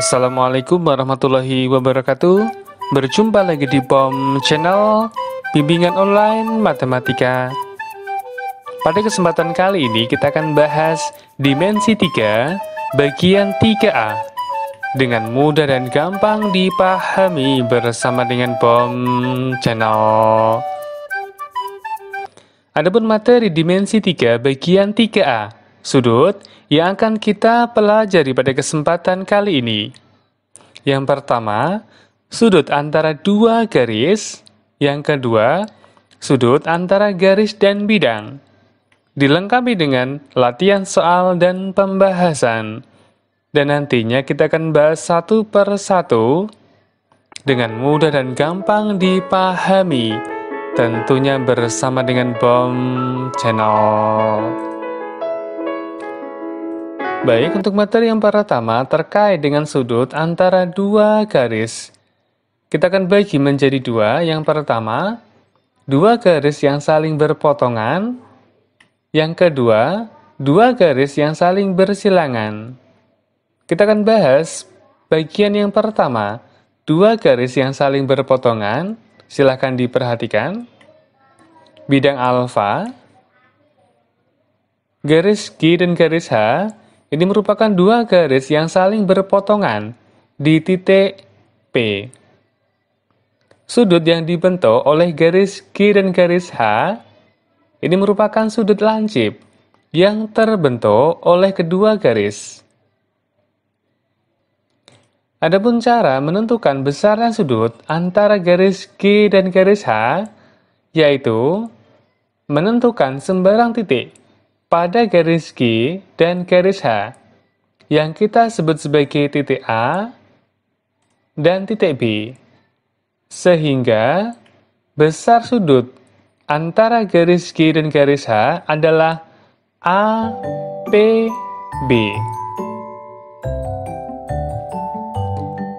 Assalamualaikum warahmatullahi wabarakatuh Berjumpa lagi di POM Channel Bimbingan Online Matematika Pada kesempatan kali ini kita akan bahas dimensi 3 bagian 3A Dengan mudah dan gampang dipahami bersama dengan POM Channel Adapun materi dimensi 3 bagian 3A sudut yang akan kita pelajari pada kesempatan kali ini. Yang pertama, sudut antara dua garis. Yang kedua, sudut antara garis dan bidang. Dilengkapi dengan latihan soal dan pembahasan. Dan nantinya kita akan bahas satu per satu dengan mudah dan gampang dipahami. Tentunya bersama dengan BOM Channel. Baik, untuk materi yang pertama terkait dengan sudut antara dua garis. Kita akan bagi menjadi dua. Yang pertama, dua garis yang saling berpotongan. Yang kedua, dua garis yang saling bersilangan. Kita akan bahas bagian yang pertama, dua garis yang saling berpotongan. Silahkan diperhatikan. Bidang alfa, garis G dan garis H ini merupakan dua garis yang saling berpotongan di titik P. Sudut yang dibentuk oleh garis G dan garis H ini merupakan sudut lancip yang terbentuk oleh kedua garis. Adapun cara menentukan besarnya sudut antara garis G dan garis H, yaitu menentukan sembarang titik pada garis G dan garis H yang kita sebut sebagai titik A dan titik B, sehingga besar sudut antara garis G dan garis H adalah APB.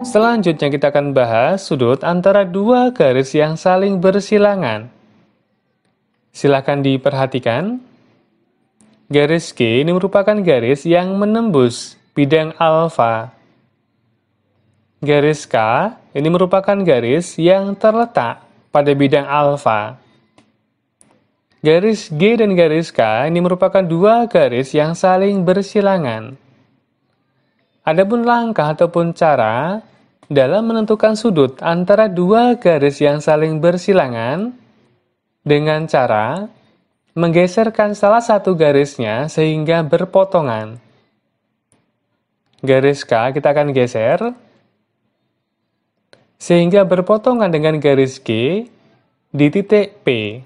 Selanjutnya kita akan bahas sudut antara dua garis yang saling bersilangan. Silakan diperhatikan. Garis G ini merupakan garis yang menembus bidang alfa. Garis K ini merupakan garis yang terletak pada bidang alfa. Garis G dan garis K ini merupakan dua garis yang saling bersilangan. Adapun langkah ataupun cara dalam menentukan sudut antara dua garis yang saling bersilangan dengan cara menggeserkan salah satu garisnya sehingga berpotongan. Garis K kita akan geser sehingga berpotongan dengan garis G di titik P.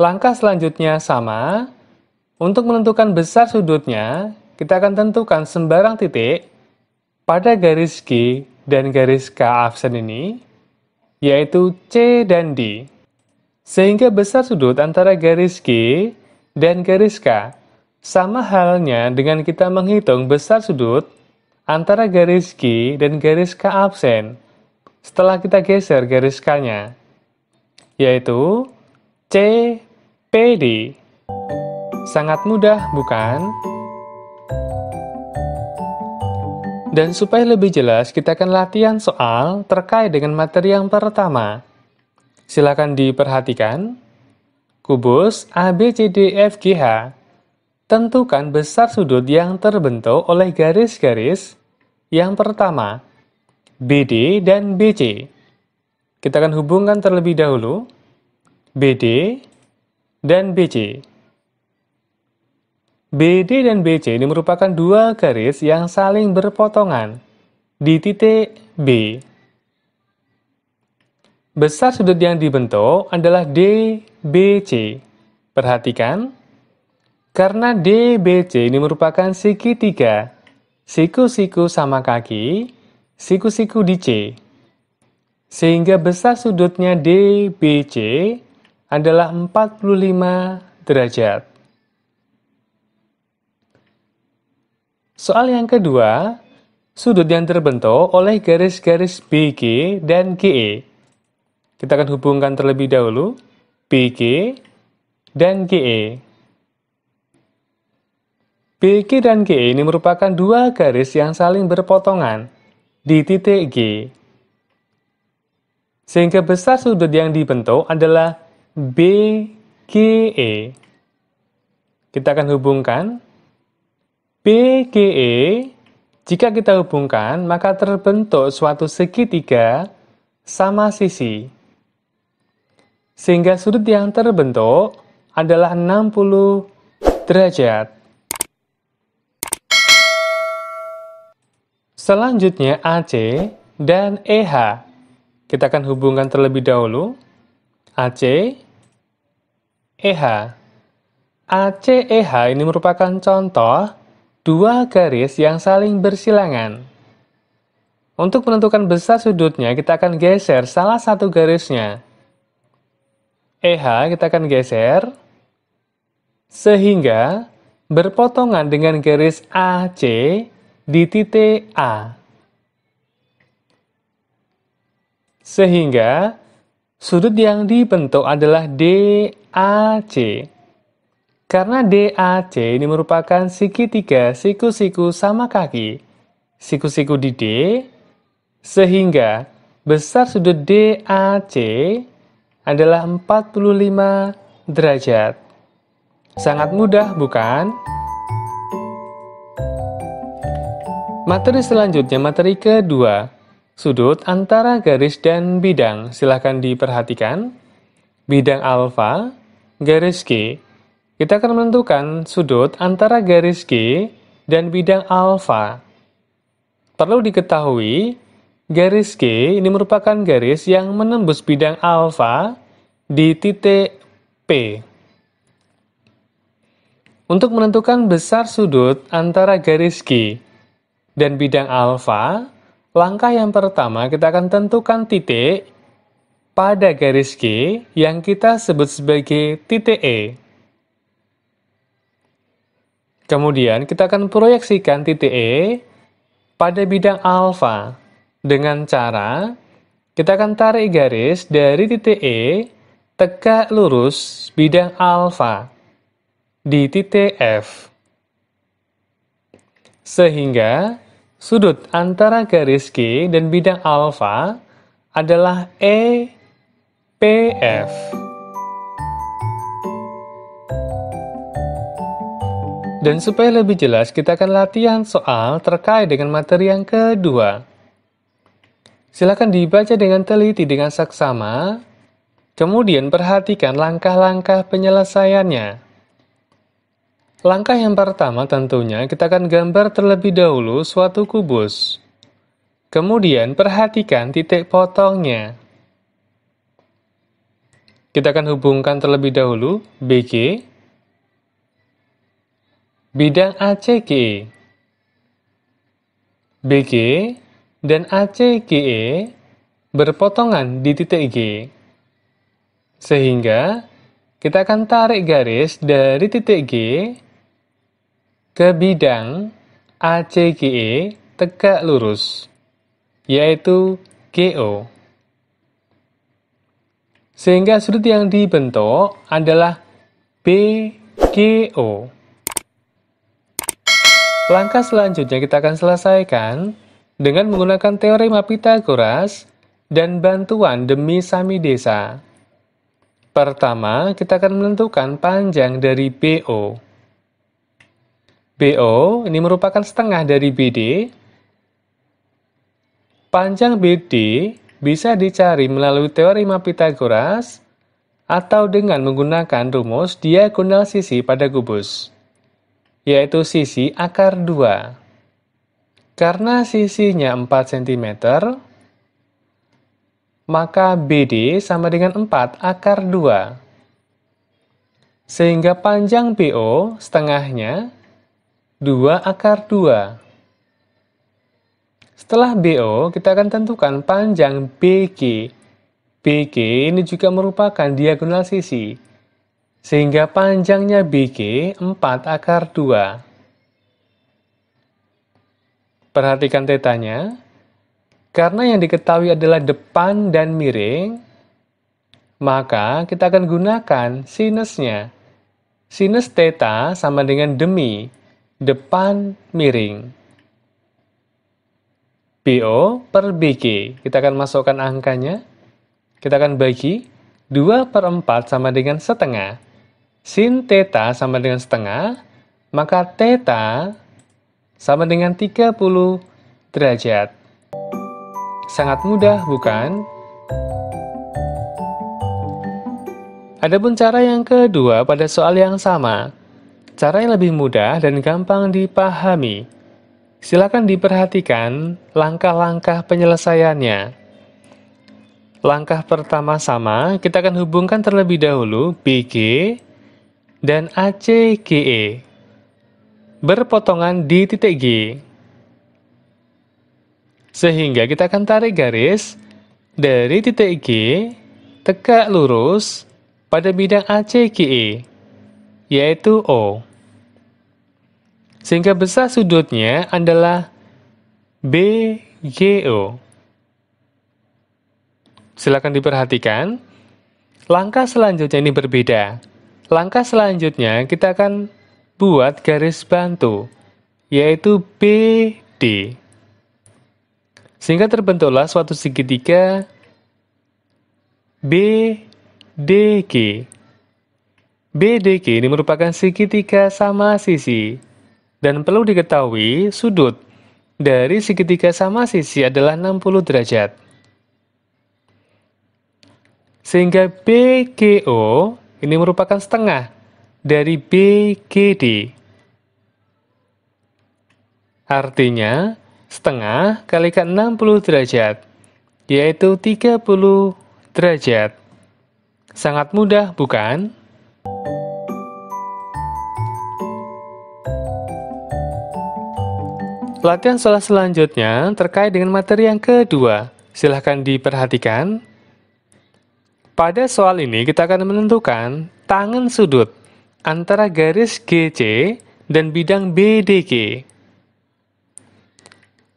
Langkah selanjutnya sama. Untuk menentukan besar sudutnya, kita akan tentukan sembarang titik pada garis G dan garis K absen ini, yaitu C dan D sehingga besar sudut antara garis G dan garis K. Sama halnya dengan kita menghitung besar sudut antara garis G dan garis K absen setelah kita geser garis K-nya, yaitu CPD. Sangat mudah, bukan? Dan supaya lebih jelas, kita akan latihan soal terkait dengan materi yang pertama, Silakan diperhatikan. Kubus ABCDFGH. E Tentukan besar sudut yang terbentuk oleh garis-garis yang pertama, BD dan BC. Kita akan hubungkan terlebih dahulu BD dan BC. BD dan BC ini merupakan dua garis yang saling berpotongan di titik B. Besar sudut yang dibentuk adalah DBC. Perhatikan, karena DBC ini merupakan segitiga, siku-siku sama kaki, siku-siku di C. Sehingga besar sudutnya DBC adalah 45 derajat. Soal yang kedua, sudut yang terbentuk oleh garis-garis BG dan GE. Kita akan hubungkan terlebih dahulu BG dan GE. BG dan GE ini merupakan dua garis yang saling berpotongan di titik G. Sehingga besar sudut yang dibentuk adalah BGE. Kita akan hubungkan BGE jika kita hubungkan, maka terbentuk suatu segitiga sama sisi. Sehingga sudut yang terbentuk adalah 60 derajat. Selanjutnya AC dan EH. Kita akan hubungkan terlebih dahulu. AC, EH. AC, EH ini merupakan contoh dua garis yang saling bersilangan. Untuk menentukan besar sudutnya, kita akan geser salah satu garisnya. EH kita akan geser sehingga berpotongan dengan garis AC di titik A. Sehingga sudut yang dibentuk adalah DAC. Karena DAC ini merupakan segitiga siku-siku sama kaki, siku-siku di D, sehingga besar sudut DAC adalah 45 derajat. Sangat mudah, bukan? Materi selanjutnya, materi kedua, sudut antara garis dan bidang. Silahkan diperhatikan. Bidang alfa, garis G. Kita akan menentukan sudut antara garis G dan bidang alfa. Perlu diketahui, Garis G ini merupakan garis yang menembus bidang alfa di titik P. Untuk menentukan besar sudut antara garis G dan bidang alfa, langkah yang pertama kita akan tentukan titik pada garis G yang kita sebut sebagai titik E. Kemudian kita akan proyeksikan titik E pada bidang alfa dengan cara kita akan tarik garis dari titik E, tegak lurus bidang alfa di titik F. Sehingga sudut antara garis G dan bidang alfa adalah EPF. Dan supaya lebih jelas, kita akan latihan soal terkait dengan materi yang kedua. Silakan dibaca dengan teliti dengan saksama, kemudian perhatikan langkah-langkah penyelesaiannya. Langkah yang pertama tentunya kita akan gambar terlebih dahulu suatu kubus. Kemudian perhatikan titik potongnya. Kita akan hubungkan terlebih dahulu BG, bidang ACG, BG, dan ACGE berpotongan di titik G. E. Sehingga, kita akan tarik garis dari titik G e ke bidang ACGE tegak lurus, yaitu GO. Sehingga sudut yang dibentuk adalah BGO. Langkah selanjutnya kita akan selesaikan dengan menggunakan teorema Pitagoras dan bantuan demi sami desa. Pertama, kita akan menentukan panjang dari BO. BO ini merupakan setengah dari BD. Panjang BD bisa dicari melalui teorema Pitagoras atau dengan menggunakan rumus diagonal sisi pada kubus, yaitu sisi akar 2. Karena sisinya 4 cm, maka BD sama dengan 4 akar 2. Sehingga panjang BO setengahnya 2 akar 2. Setelah BO, kita akan tentukan panjang BG. BG ini juga merupakan diagonal sisi, sehingga panjangnya BG 4 akar 2. Perhatikan tetanya. Karena yang diketahui adalah depan dan miring, maka kita akan gunakan sinusnya. Sinus teta sama dengan demi, depan miring. PO per BG. Kita akan masukkan angkanya. Kita akan bagi 2 per 4 sama dengan setengah. Sin teta sama dengan setengah, maka teta sama dengan 30 derajat. Sangat mudah, bukan? Adapun cara yang kedua pada soal yang sama, cara yang lebih mudah dan gampang dipahami. Silakan diperhatikan langkah-langkah penyelesaiannya. Langkah pertama sama, kita akan hubungkan terlebih dahulu BG dan ACGE berpotongan di titik G. Sehingga kita akan tarik garis dari titik G tegak lurus pada bidang ACGE, yaitu O. Sehingga besar sudutnya adalah BGO. Silakan diperhatikan, langkah selanjutnya ini berbeda. Langkah selanjutnya kita akan buat garis bantu, yaitu BD. Sehingga terbentuklah suatu segitiga BDG. BDG ini merupakan segitiga sama sisi dan perlu diketahui sudut dari segitiga sama sisi adalah 60 derajat. Sehingga BGO ini merupakan setengah dari BGD. Artinya, setengah kali ke 60 derajat, yaitu 30 derajat. Sangat mudah, bukan? Latihan soal selanjutnya terkait dengan materi yang kedua. Silahkan diperhatikan. Pada soal ini kita akan menentukan tangan sudut antara garis GC dan bidang BDG.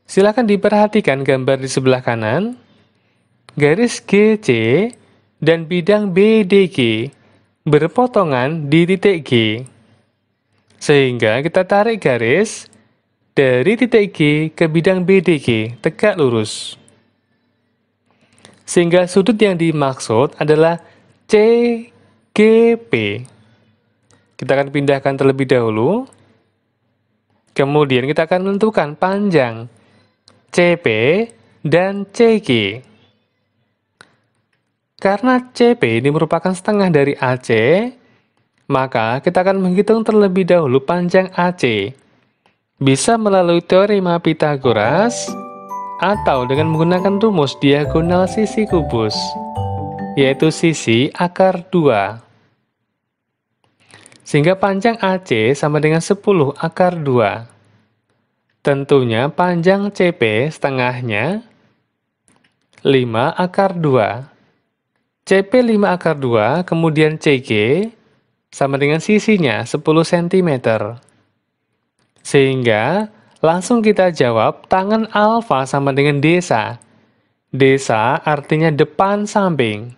Silakan diperhatikan gambar di sebelah kanan. Garis GC dan bidang BDG berpotongan di titik G. Sehingga kita tarik garis dari titik G ke bidang BDG tegak lurus. Sehingga sudut yang dimaksud adalah CGP. Kita akan pindahkan terlebih dahulu. Kemudian kita akan menentukan panjang CP dan CG. Karena CP ini merupakan setengah dari AC, maka kita akan menghitung terlebih dahulu panjang AC. Bisa melalui teorema Pitagoras atau dengan menggunakan rumus diagonal sisi kubus, yaitu sisi akar 2. Sehingga panjang AC sama dengan 10 akar 2. Tentunya panjang CP setengahnya 5 akar 2. CP 5 akar 2, kemudian CG sama dengan sisinya 10 cm. Sehingga langsung kita jawab tangan alfa sama dengan desa. Desa artinya depan samping.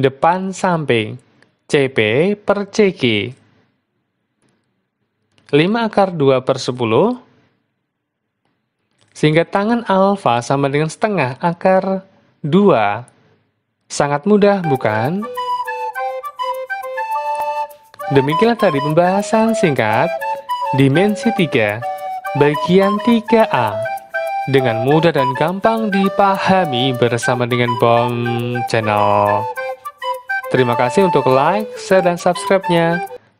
Depan samping. CP per CG. 5 akar 2 per 10, sehingga tangan alfa sama dengan setengah akar 2. Sangat mudah, bukan? Demikianlah tadi pembahasan singkat dimensi 3, bagian 3A. Dengan mudah dan gampang dipahami bersama dengan BOM Channel. Terima kasih untuk like, share, dan subscribe-nya.